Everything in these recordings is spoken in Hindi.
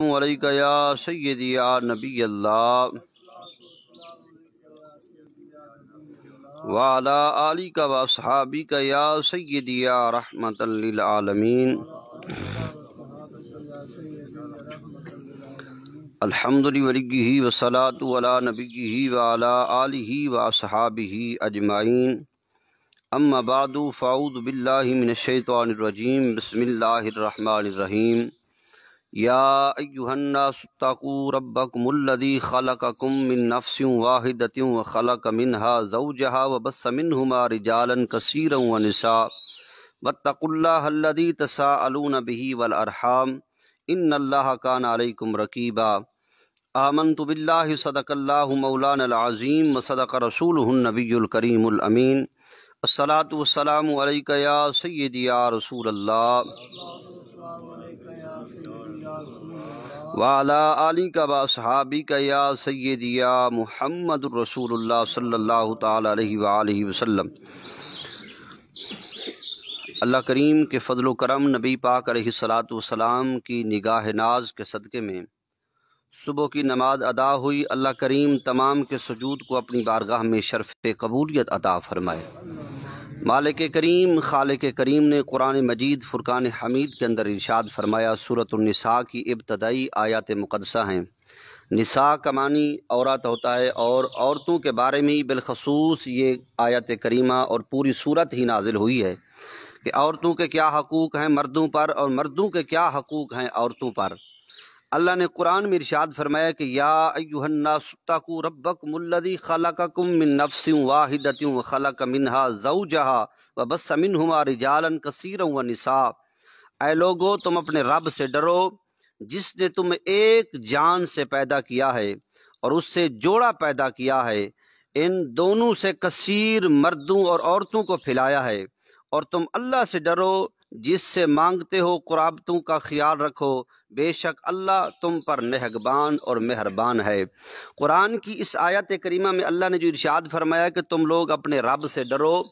या सैदी या नबी अल्लाह वाला आली का वसहाबी का या सैदी या रहमत आलमीन अलहमदिवरगी नबी वाला आली वसहाबी अजमाइन अम्माबाद फ़ाउद बिल्लामिनशैतरजीम बसमिल्लर रहीम या अयुहन्नासू रबकमल्लदी खलककुम मिन नफ्सियों वाहिदतियों व खलक मिनहा जऊजहा व बसमिन हुमा रिजालन कसीरों व नसा बतकुल्लादी तसा अलून बही वल अरहाम इन अल्लाह कान अलैकुम रकीबा आमन तो सदकल्ला मौलान व सदक रसूल नबीकरीमीन असलात वसलाम या सैद रसूल अल्लाह वाला अली का या मोहम्मद रसूल सल्ला अल्लाह करीम के फ़जल करम नबी पाक सलात वसलाम की निगाह नाज के सदक़े में सुबह की नमाज अदा हुई अल्लाह करीम तमाम के सजूद को अपनी बारगाह में शरफ़ कबूलियत अदा फ़रमाए मालिक करीम खाल करीम ने कुरान मजीद फ़ुरक़ान हमीद के अंदर इरशाद फरमाया सूरतनिसा की इब्तदाई आयात मुकदसा हैं निसा का मानी औरत होता है और औरतों के बारे में ही बिलखसूस ये आयत करीमा और पूरी सूरत ही नाजिल हुई है कि औरतों के क्या हकूक़ हैं मर्दों पर और मर्दों के क्या हकूक़ हैं औरतों पर अल्लाह ने कुरान में इरशाद फरमाया कि या अयुहन्नासू रबक मुल्लदी खलककुम मिन खलक मिनहा जऊजहा व बस समिन हुमा जालन कसीर व निसाब ए लोगो तुम अपने रब से डरो जिसने तुम एक जान से पैदा किया है और उससे जोड़ा पैदा किया है इन दोनों से कसीर मर्दों और औरतों को फैलाया है और तुम अल्लाह से डरो जिससे मांगते हो कुराबतों का ख्याल रखो बेशक अल्लाह तुम पर नहगबान और मेहरबान है कुरान की इस आयत करीमा में अल्लाह ने जो इर्शाद फरमाया कि तुम लोग अपने रब से डरो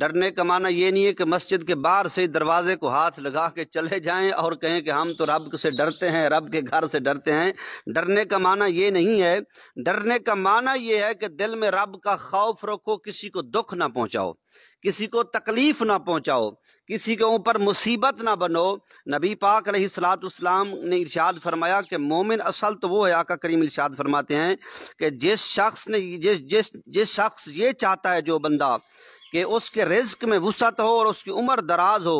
डरने का माना ये नहीं है कि मस्जिद के बाहर से दरवाजे को हाथ लगा के चले जाएं और कहें कि हम तो रब से डरते हैं रब के घर से डरते हैं डरने का माना ये नहीं है डरने का माना ये है कि दिल में रब का खौफ रखो किसी को दुख ना पहुँचाओ किसी को तकलीफ ना पहुंचाओ किसी के ऊपर मुसीबत ना बनो नबी पाक रही सलातम ने इर्शाद फरमाया कि मोमिन असल तो वो है आका करीम इर्शाद फरमाते हैं कि जिस शख्स ने जिस जिस जिस शख्स ये चाहता है जो बंदा कि उसके रिज्क में वसत हो और उसकी उम्र दराज हो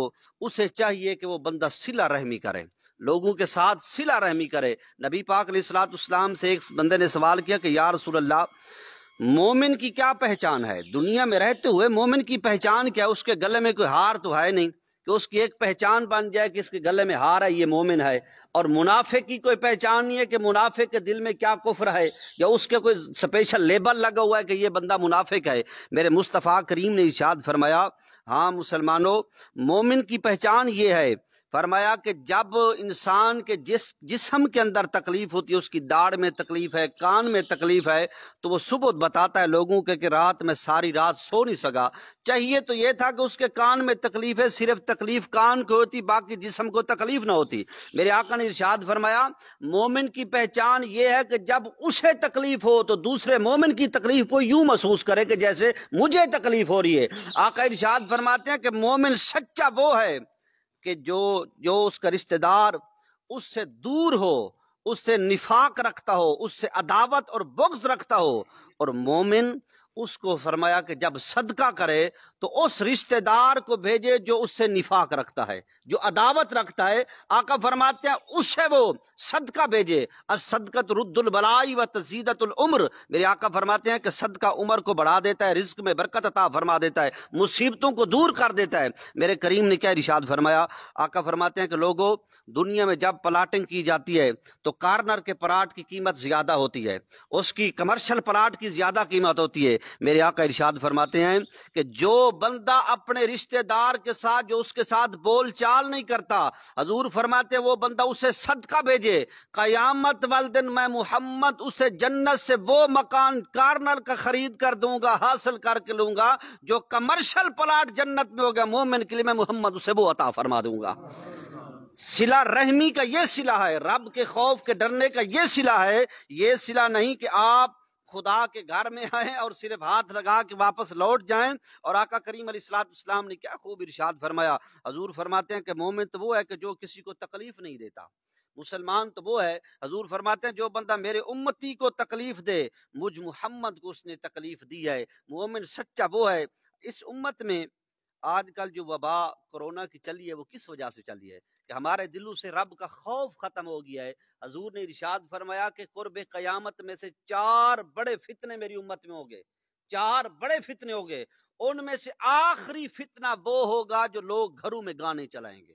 उसे चाहिए कि वह बंदा सिला रहमी करे लोगों के साथ सिला रहमी करे नबी पाक रही सलाम से एक बंदे ने सवाल किया कि यार रसूल मोमिन की क्या पहचान है दुनिया में रहते हुए मोमिन की पहचान क्या उसके गले में कोई हार तो है नहीं कि उसकी एक पहचान बन जाए कि इसके गले में हार है ये मोमिन है और मुनाफे की कोई पहचान नहीं है कि मुनाफे के दिल में क्या कुफर है या उसके कोई स्पेशल लेबल लगा हुआ है कि ये बंदा मुनाफिक है मेरे मुस्तफ़ा करीम ने इशाद फरमाया हाँ मुसलमानों मोमिन की पहचान ये है फरमाया कि जब इंसान के जिस जिसम के अंदर तकलीफ होती है उसकी दाढ़ में तकलीफ है कान में तकलीफ है तो वो सुबह बताता है लोगों के कि रात में सारी रात सो नहीं सका चाहिए तो ये था कि उसके कान में तकलीफ है सिर्फ तकलीफ कान को होती बाकी जिसम को तकलीफ ना होती मेरे आका ने इर्शाद फरमाया मोमिन की पहचान ये है कि जब उसे तकलीफ हो तो दूसरे मोमिन की तकलीफ को यूं महसूस करे कि जैसे मुझे तकलीफ हो रही है आका इर्शाद फरमाते हैं कि मोमिन सच्चा वो है कि जो जो उसका रिश्तेदार उससे दूर हो उससे निफाक रखता हो उससे अदावत और बग्ज रखता हो और मोमिन उसको फरमाया कि जब सदका करे तो उस रिश्तेदार को भेजे जो उससे निफाक रखता है जो अदावत रखता है आका फरमाते हैं उसे वो सदका भेजे असदकत रुद्दुल बलाई व तजीदतुल उम्र मेरे आका फरमाते हैं कि सदका उम्र को बढ़ा देता है रिस्क में बरकत अता फरमा देता है मुसीबतों को दूर कर देता है मेरे करीम ने क्या इशाद फरमाया आका फरमाते हैं कि लोगों दुनिया में जब प्लाटिंग की जाती है तो कार्नर के प्लाट की कीमत ज्यादा होती है उसकी कमर्शल प्लाट की ज्यादा कीमत होती है मेरे आका इरशाद फरमाते हैं कि जो बंदा अपने रिश्तेदार के साथ जो उसके साथ बोल चाल नहीं करता हजूर फरमाते वो बंदा उसे सदका भेजे कयामत वाल दिन मैं मोहम्मद उसे जन्नत से वो मकान कार्नर का खरीद कर दूंगा हासिल करके लूंगा जो कमर्शल प्लाट जन्नत में हो गया मोमिन के लिए मैं मोहम्मद उसे वो अता फरमा दूंगा सिला रहमी का ये सिला है रब के खौफ के डरने का ये सिला है ये सिला नहीं कि आप खुदा के घर में आए और सिर्फ हाथ लगा के वापस लौट जाएं और आका करीम इस्लाम ने क्या खूब इरशाद फरमाया हजूर फरमाते हैं कि मोमिन तो वो है कि जो किसी को तकलीफ नहीं देता मुसलमान तो वो है हजूर फरमाते हैं जो बंदा मेरे उम्मती को तकलीफ दे मुझ मोहम्मद को उसने तकलीफ दी है मोमिन सच्चा वो है इस उम्मत में आजकल जो वबा कोरोना की चली है वो किस वजह से चली है कि हमारे दिलों से रब का खौफ खत्म हो गया है हजूर ने इरशाद फरमाया कि कुर्ब क़यामत में से चार बड़े फितने मेरी उम्मत में हो गए चार बड़े फितने हो गए उनमें से आखिरी फितना वो होगा जो लोग घरों में गाने चलाएंगे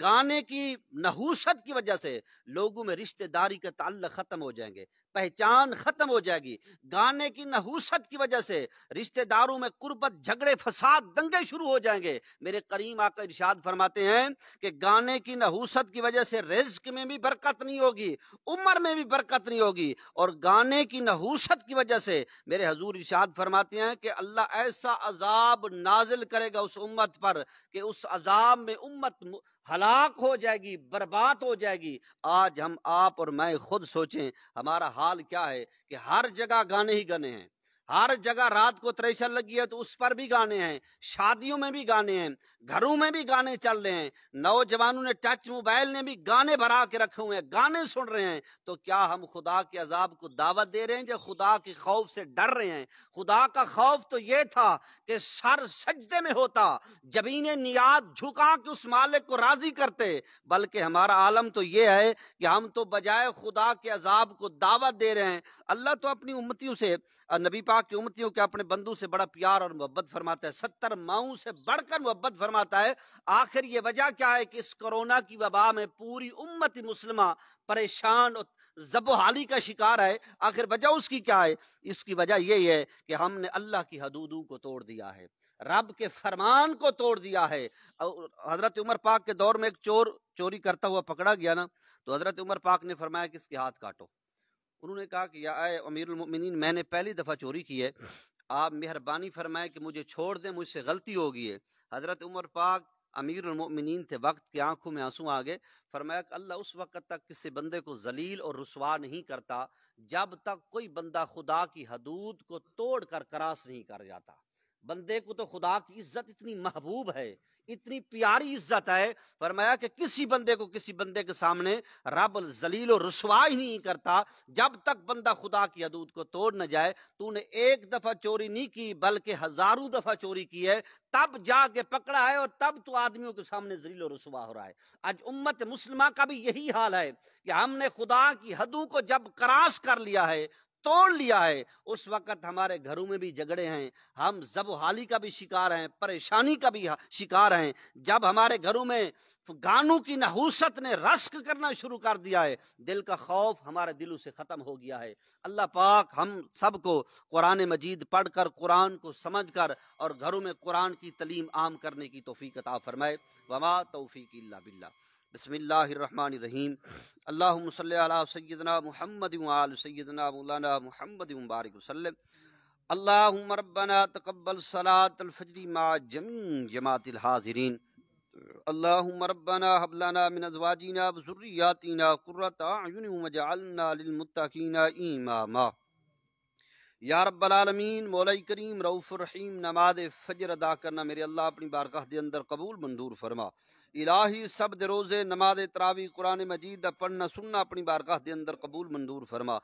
गाने की नहूसत की वजह से लोगों में रिश्तेदारी के ताल्लुक ख़त्म हो जाएंगे पहचान ख़त्म हो जाएगी गाने की नहूसत की वजह से रिश्तेदारों में कुर्बत झगड़े फसाद दंगे शुरू हो जाएंगे मेरे करीम आकर इरशाद फरमाते हैं कि गाने की नहूसत की वजह से रिज्क में भी बरकत नहीं होगी उम्र में भी बरकत नहीं होगी और गाने की नहूसत की वजह से मेरे हजूर इरशाद फरमाते हैं कि अल्लाह ऐसा अजाब नाजिल करेगा उस उम्मत पर कि उस अजाब में उम्मत हलाक हो जाएगी बर्बाद हो जाएगी आज हम आप और मैं खुद सोचें हमारा हाल क्या है कि हर जगह गाने ही गाने हैं हर जगह रात को त्रेसर लगी है तो उस पर भी गाने हैं शादियों में भी गाने हैं घरों में भी गाने चल रहे हैं नौजवानों ने टच मोबाइल ने भी गाने भरा के रखे हुए हैं गाने सुन रहे हैं तो क्या हम खुदा के अजाब को दावत दे रहे हैं जो खुदा के खौफ से डर रहे हैं खुदा का खौफ तो ये था कि सर सजदे में होता जबीन नियाद झुका के उस मालिक को राजी करते बल्कि हमारा आलम तो ये है कि हम तो बजाय खुदा के अजाब को दावत दे रहे हैं अल्लाह तो अपनी उम्मतियों से नबी पा मुस्तफ़ा की उमतियों के अपने बंधु से बड़ा प्यार और मोहब्बत फरमाता है सत्तर माओ से बढ़कर मोहब्बत फरमाता है आखिर ये वजह क्या है कि इस कोरोना की वबा में पूरी उम्मत मुसलमा परेशान और जबोहाली का शिकार है आखिर वजह उसकी क्या है इसकी वजह यही है कि हमने अल्लाह की हदूदों को तोड़ दिया है रब के फरमान को तोड़ दिया है हजरत उमर पाक के दौर में एक चोर चोरी करता हुआ पकड़ा गया ना तो हजरत उमर पाक ने फरमाया कि इसके हाथ काटो उन्होंने कहा कि या आए अमीरमिन मैंने पहली दफ़ा चोरी की है आप मेहरबानी फरमाए कि मुझे छोड़ दें मुझसे गलती हो गई है हज़रत उमर पाक अमीर उमिन थे वक्त की आंखों में आंसू आ गए फरमाया कि अल्लाह उस वक्त तक किसी बंदे को जलील और रसवा नहीं करता जब तक कोई बंदा खुदा की हदूद को तोड़ कर क्रास नहीं कर जाता बंदे को तो खुदा की इज्जत इतनी महबूब है इतनी प्यारी इज्जत है फरमाया कि किसी बंदे को किसी बंदे के सामने रब जलील और रसवा ही नहीं करता जब तक बंदा खुदा की हदूद को तोड़ न जाए तूने एक दफा चोरी नहीं की बल्कि हजारों दफा चोरी की है तब जाके पकड़ा है और तब तू आदमियों के सामने जलील और रसवा हो रहा है आज उम्मत मुसलमान का भी यही हाल है कि हमने खुदा की हदू को जब क्रास कर लिया है तोड़ लिया है उस वक्त हमारे घरों में भी झगड़े हैं हम जब हाली का भी शिकार हैं परेशानी का भी शिकार हैं जब हमारे घरों में गानों की नहूसत ने रश्क करना शुरू कर दिया है दिल का खौफ हमारे दिलों से ख़त्म हो गया है अल्लाह पाक हम सबको कुरान मजीद पढ़ कर कुरान को समझ कर और घरों में कुरान की तलीम आम करने की तोफ़ी कता फरमाए वमा तोफ़ी बिल्ला बसमिल्लर रहीम अल्लाह सल सैदना महमद सैदना मौलाना महमद मुबारक वसलम अल्लाह रबना तकबल सलातलफजरी मा जमी जमातिल हाजरीन अल्लाह रबना हबलाना मिनजवाजीना अजवाजीना वज़ुर्रियातिना कुर्रत आयुन वजअलना लिलमुत्तकीना करीम रऊफ़ रहीम नमाज फजर अदा करना मेरे अल्लाह अपनी बारगाह के अंदर कबूल मंदूर फरमा इलाही शब्द रोज़े नमाज तरावी कुरान मजीद पढ़ना सुनना अपनी बारगाह के अंदर कबूल मंजूर फरमा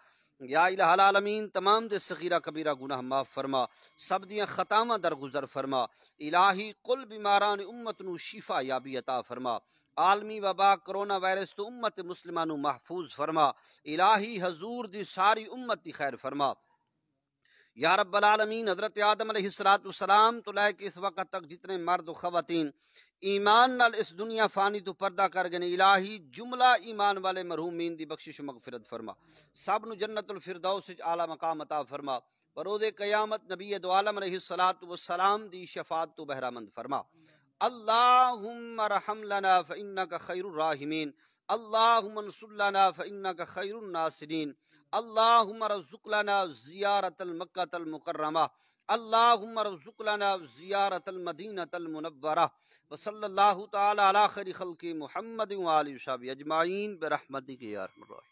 या इलामीन तमाम दे सगीरा कबीरा गुनाह माफ फरमा सब दियाँ खतामा दरगुजर फरमा इलाही कुल बीमारा ने उम्मत न शिफा याबी अता फरमा आलमी वबा करोना वायरस तो उम्मत मुसलमान महफूज फरमा इलाही हजूर दी सारी उम्मत की खैर फरमा या रबालमीन हज़रत आदम सलाम तो लाए कि इस वक्त तक जितने मर्द ख़वान ईमान नाल इस दुनिया फ़ानी तो पर्दा कर गए इलाही जुमला ईमान वाले मरहूमीन की बख्शिश मगफिरत फरमा सब न जन्नतुल फिरदौस आला मकाम अता फरमा पर कयामत नबी दुआलम आलम सलात वसलाम की शफात तो बहरामंद फरमा अल्लाह खैर राहिमीन अल्लाहमनसल्लाना फ़िन्ना का खैरनासरीन अल्लाहमरजुकलाना ज़ियारतमक्तमकरमा अल्लाहमरजुकलाना वसल्ला तला अजमाइन बरहमत यार